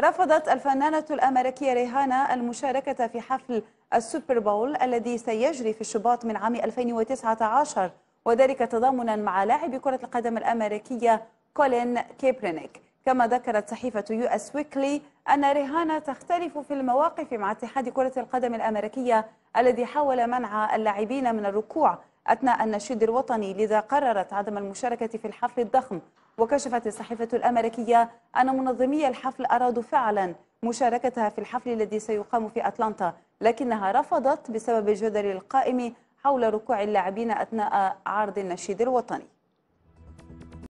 رفضت الفنانة الأمريكية ريهانا المشاركة في حفل السوبر بول الذي سيجري في شباط من عام 2019 وذلك تضامنا مع لاعب كرة القدم الأمريكية كولين كيبرينيك كما ذكرت صحيفة يو اس ويكلي أن ريهانا تختلف في المواقف مع اتحاد كرة القدم الأمريكية الذي حاول منع اللاعبين من الركوع أثناء النشيد الوطني لذا قررت عدم المشاركة في الحفل الضخم وكشفت الصحيفة الأمريكية أن منظمي الحفل أرادوا فعلا مشاركتها في الحفل الذي سيقام في أتلانتا لكنها رفضت بسبب الجدل القائم حول ركوع اللاعبين أثناء عرض النشيد الوطني